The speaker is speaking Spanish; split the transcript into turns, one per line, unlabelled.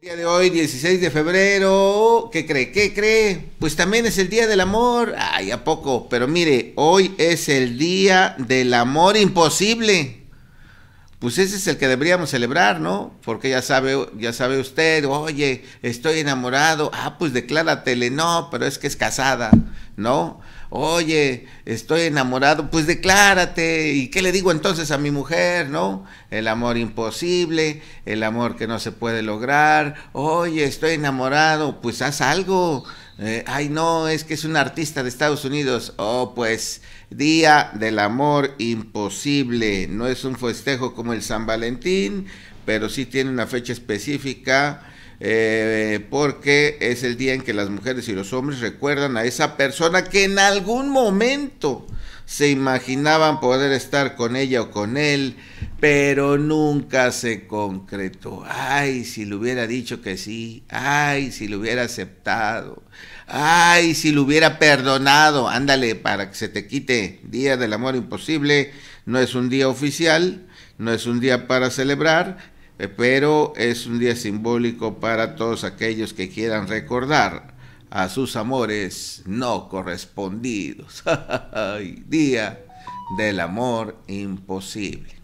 día de hoy, 16 de febrero, ¿qué cree? ¿Qué cree? Pues también es el día del amor. Ay, ¿a poco? Pero mire, hoy es el día del amor imposible. Pues ese es el que deberíamos celebrar, ¿no? Porque ya sabe, ya sabe usted, oye, estoy enamorado. Ah, pues decláratele, no, pero es que es casada, ¿no? oye, estoy enamorado, pues declárate, ¿y qué le digo entonces a mi mujer, no? El amor imposible, el amor que no se puede lograr, oye, estoy enamorado, pues haz algo. Eh, ay, no, es que es un artista de Estados Unidos. Oh, pues, Día del Amor Imposible. No es un festejo como el San Valentín, pero sí tiene una fecha específica eh, porque es el día en que las mujeres y los hombres recuerdan a esa persona que en algún momento se imaginaban poder estar con ella o con él, pero nunca se concretó. Ay, si le hubiera dicho que sí, ay, si le hubiera aceptado, ay, si le hubiera perdonado, ándale, para que se te quite. Día del Amor Imposible no es un día oficial, no es un día para celebrar, eh, pero es un día simbólico para todos aquellos que quieran recordar a sus amores no correspondidos. día del amor imposible.